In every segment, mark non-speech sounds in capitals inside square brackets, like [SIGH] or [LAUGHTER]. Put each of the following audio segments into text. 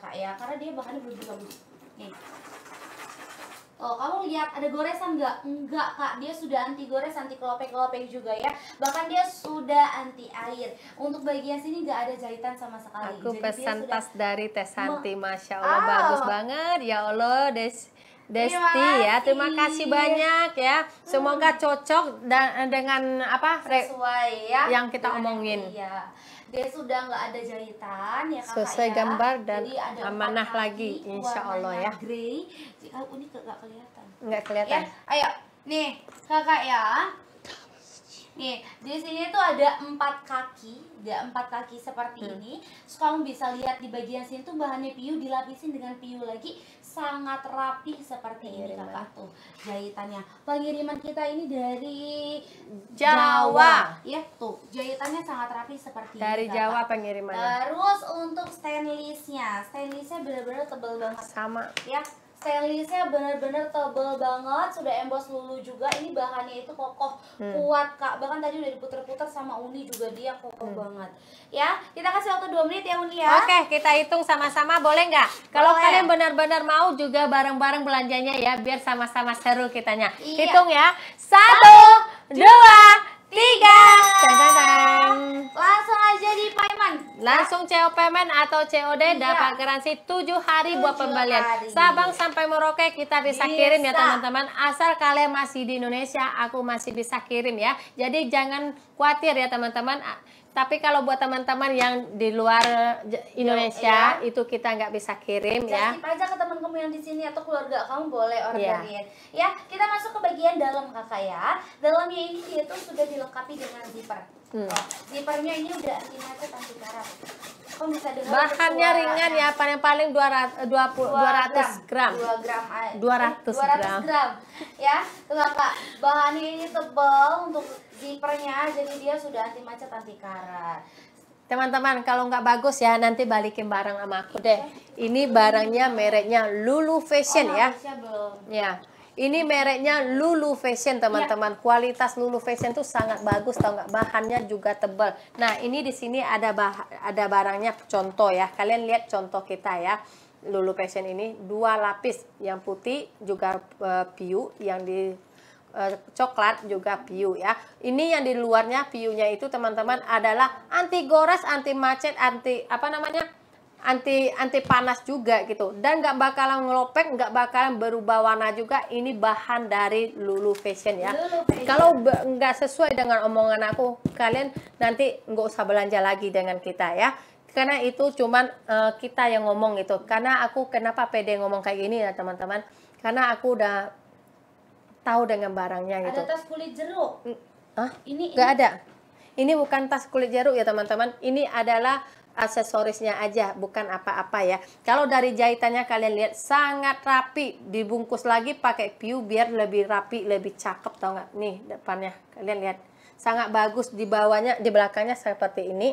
kak ya karena dia bahannya bagus-bagus nih Oh, kamu lihat ada goresan nggak? Nggak Kak. Dia sudah anti gores, anti kelopek-kelopek juga ya. Bahkan dia sudah anti air. Untuk bagian sini nggak ada jahitan sama sekali. Aku Jadi pesan sudah... tas dari Teh Santi. Masya Allah, oh. bagus banget. Ya Allah, Des. Desti terima ya, terima kasih banyak ya. Semoga hmm. cocok dan dengan apa sesuai ya yang kita nah, omongin. Iya dia sudah nggak ada jahitan ya kakak selesai ya. gambar dan Jadi ada amanah lagi insya Allah ya Jadi, oh, ini nggak kelihatan nggak kelihatan ya, ayo nih kakak ya Nih, di sini tuh ada empat kaki, ada ya, empat kaki seperti hmm. ini. Terus kamu bisa lihat di bagian sini tuh bahannya piu dilapisin dengan piu lagi sangat rapi seperti iya, ini kakak tuh jahitannya. Pengiriman kita ini dari Jawa, Jawa. ya tuh jahitannya sangat rapi seperti ini. dari ini, Jawa pengiriman. pengirimannya. Terus untuk stainlessnya, stainlessnya benar-benar tebel banget. Sama. Ya, stainlessnya benar-benar tebel banget sudah emboss lulu juga ini bahannya itu kokoh hmm. kuat kak bahkan tadi udah diputer-puter sama Uni juga dia kokoh hmm. banget ya kita kasih waktu dua menit ya Uni ya oke kita hitung sama-sama boleh nggak kalau kalian benar-benar mau juga bareng-bareng belanjanya ya biar sama-sama seru kitanya iya. hitung ya satu, satu dua tiga. Langsung aja di payment. Langsung CO payment atau COD iya. dapat garansi 7 hari buat pembelian. Hari. Sabang sampai Merauke kita bisa, bisa. kirim ya teman-teman. Asal kalian masih di Indonesia, aku masih bisa kirim ya. Jadi jangan khawatir ya teman-teman. Tapi kalau buat teman-teman yang di luar eh, Indonesia ya, ya. itu kita nggak bisa kirim ya. Kasih aja ke teman kamu yang di sini atau keluarga kamu boleh iya. orderin. Ya. ya, kita masuk ke bagian dalam kakak ya. Dalamnya ini dia tuh sudah dilengkapi dengan zipper. Hmm. Zippernya ini udah anti anti karat. Kok bisa dengar Bahannya ringan ya, paling paling 200 200 gram. 2 gram. 200 gram. 200 eh, gram. gram. Ya, tuh Kak. Bahannya ini tebal untuk zippernya jadi dia sudah anti macet anti karat. Teman-teman, kalau nggak bagus ya nanti balikin barang sama aku deh. Ini barangnya mereknya Lulu Fashion oh, ya. Belum. Ya. Ini mereknya Lulu Fashion ya. teman-teman. Ya. Kualitas Lulu Fashion tuh sangat bagus tau nggak? Bahannya juga tebal. Nah ini di sini ada bah ada barangnya contoh ya. Kalian lihat contoh kita ya. Lulu Fashion ini dua lapis yang putih juga uh, piu yang di uh, coklat juga piu ya ini yang di luarnya piunya itu teman-teman adalah anti gores anti macet anti apa namanya anti anti panas juga gitu dan nggak bakalan ngelopek nggak bakalan berubah warna juga ini bahan dari Lulu Fashion ya kalau nggak sesuai dengan omongan aku kalian nanti nggak usah belanja lagi dengan kita ya karena itu cuman uh, kita yang ngomong gitu karena aku kenapa pede ngomong kayak gini ya teman-teman karena aku udah tahu dengan barangnya gitu ada tas kulit jeruk Hah? ini nggak ada ini bukan tas kulit jeruk ya teman-teman ini adalah aksesorisnya aja, bukan apa-apa ya. Kalau dari jahitannya kalian lihat sangat rapi, dibungkus lagi pakai piu biar lebih rapi, lebih cakep tau nggak? Nih depannya, kalian lihat sangat bagus di bawahnya, di belakangnya seperti ini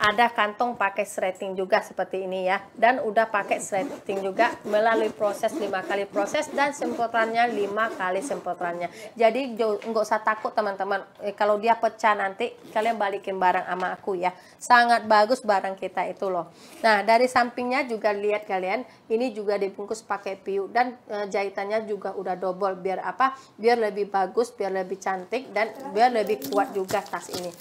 ada kantong pakai shredding juga seperti ini ya dan udah pakai shredding juga melalui proses lima kali proses dan semprotannya lima kali semprotannya jadi nggak usah takut teman-teman eh, kalau dia pecah nanti kalian balikin barang sama aku ya sangat bagus barang kita itu loh nah dari sampingnya juga lihat kalian ini juga dibungkus pakai piu dan eh, jahitannya juga udah double biar apa biar lebih bagus biar lebih cantik dan biar lebih kuat juga tas ini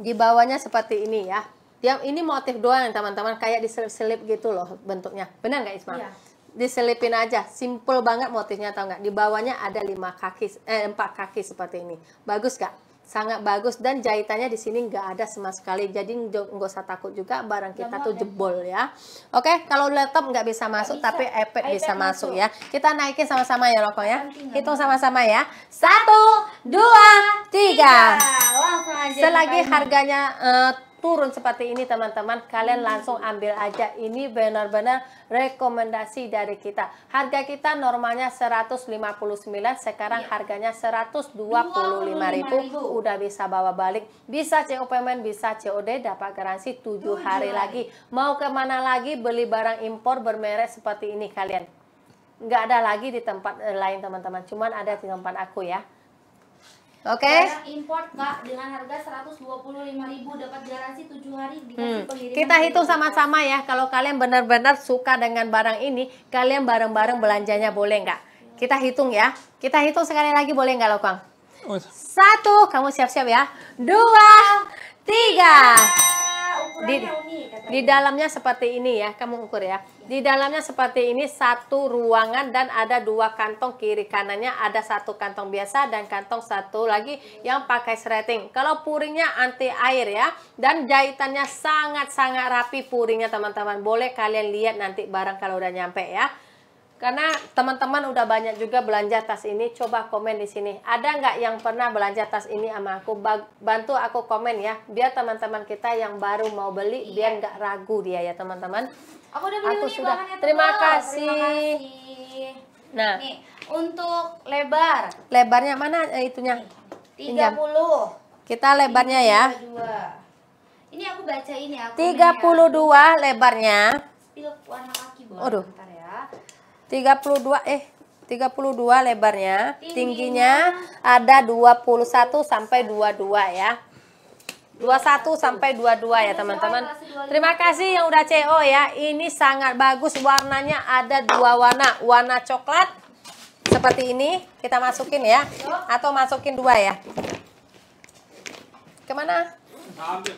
di bawahnya seperti ini ya dia ini motif doang teman-teman kayak diselip-selip gitu loh bentuknya benar nggak Isma? Iya. Diselipin aja, simple banget motifnya tau nggak? Di bawahnya ada lima kaki, eh, empat kaki seperti ini. Bagus nggak? Sangat bagus dan jahitannya di sini nggak ada sama sekali. Jadi nggak usah takut juga barang kita tuh jebol ya. Oke, kalau laptop nggak bisa masuk bisa. tapi iPad, iPad bisa masuk. ya. Kita naikin sama-sama ya loko ya. Hitung sama-sama ya. Satu, dua, tiga. tiga aja selagi harganya uh, turun seperti ini teman-teman kalian langsung ambil aja ini benar-benar rekomendasi dari kita harga kita normalnya 159 sekarang yeah. harganya 125.000 udah bisa bawa balik bisa COP men bisa COD dapat garansi 7 hari lagi mau kemana lagi beli barang impor bermerek seperti ini kalian nggak ada lagi di tempat eh, lain teman-teman cuman ada di tempat aku ya Oke. Okay. import Kak dengan harga 125.000 dapat garansi 7 hari dikasih hmm. Kita hitung sama-sama ya. Kalau kalian benar-benar suka dengan barang ini, kalian bareng-bareng belanjanya boleh nggak? Kita hitung ya. Kita hitung sekali lagi boleh nggak Lokang? Oh. Satu, kamu siap-siap ya. Dua, tiga di, di dalamnya seperti ini ya, kamu ukur ya. ya. Di dalamnya seperti ini satu ruangan dan ada dua kantong kiri kanannya, ada satu kantong biasa dan kantong satu lagi yang pakai serating Kalau puringnya anti air ya dan jahitannya sangat-sangat rapi puringnya teman-teman. Boleh kalian lihat nanti barang kalau udah nyampe ya. Karena teman-teman udah banyak juga belanja tas ini, coba komen di sini. Ada nggak yang pernah belanja tas ini sama aku? Bantu aku komen ya, biar teman-teman kita yang baru mau beli, iya. biar nggak ragu dia ya teman-teman. Aku udah beli aku sudah. Terima, terima kasih. Terima kasih. Nah, Nih, untuk lebar. Lebarnya mana eh, itunya? 30. Pinjam. Kita lebarnya ya. Ini aku baca ini ya, aku. 32 lebarnya. Pilih warna kaki boleh. Aduh. Bentar ya. 32 eh 32 lebarnya, tingginya, tingginya ada 21 sampai 22 ya. 21 sampai 22 ya teman-teman. Terima kasih yang udah CO ya. Ini sangat bagus warnanya ada dua warna. Warna coklat seperti ini kita masukin ya. Atau masukin dua ya. Kemana? Ambil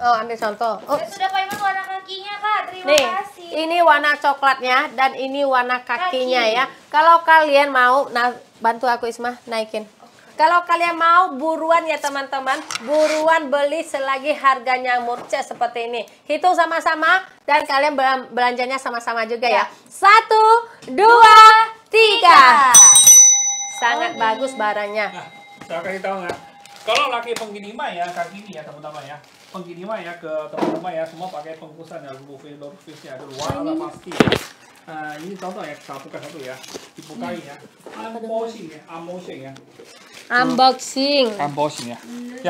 Oh, ambil contoh. Oh. Saya sudah paham warna kakinya Kak. Terima Nih, kasih. Ini warna coklatnya dan ini warna kakinya Kaki. ya. Kalau kalian mau, nah bantu aku Isma naikin. Kalau kalian mau buruan ya teman-teman, buruan beli selagi harganya murah seperti ini. Hitung sama-sama dan kalian belanjanya sama-sama juga ya. ya. Satu, dua, tiga. Sangat oh, bagus barangnya. Nah, saya kasih tahu nggak? Kalau laki penggini mah ya kakinya ya teman-teman ya penggini mah ya ke teman-teman ya semua pakai pengkusan ya buffet door dulu wah lah pasti Nah, ini contoh ya satu ke satu ya ini ya unboxing ya unboxing ya unboxing unboxing ya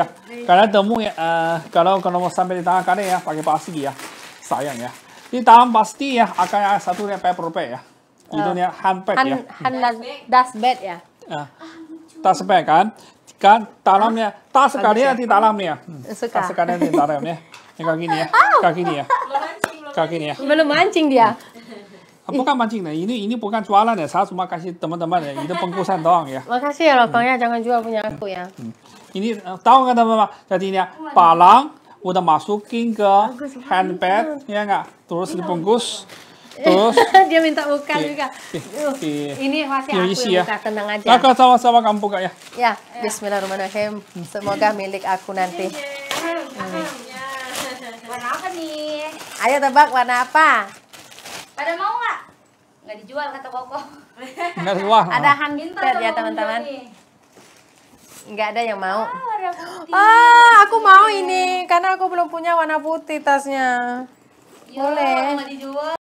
ya kalian temu ya uh, kalau kalau mau sampai di tangan kalian ya pakai plastik ya sayang ya di tangan pasti ya akan satu yang paper bag ya itu uh, ya handbag hand, ya hand dustbag ya uh, sepekan. kan kan talamnya ah, tas sekalian nanti talamnya hmm. tas sekalian nanti talamnya ini kaki ini ya kaki ini ya kaki ini ya belum mancing dia bukan mancing nih ini ini bukan jualan ya saya cuma kasih teman-teman ya itu pengkusan doang ya makasih ya ya jangan jual punya aku ya hmm. ini eh, tahu nggak teman-teman jadi ini ya palang udah masukin ke handbag ya nggak terus dibungkus terus [LAUGHS] dia minta buka okay. juga ini masih aku yang ya. tenang aja Kakak sama-sama kampung kak ya ya Bismillahirrahmanirrahim semoga milik aku nanti hmm. warna apa nih ayo tebak warna apa pada mau nggak nggak dijual kata koko nggak dijual ada hunter ya teman-teman nggak ada yang mau ah, ah aku iya. mau ini karena aku belum punya warna putih tasnya boleh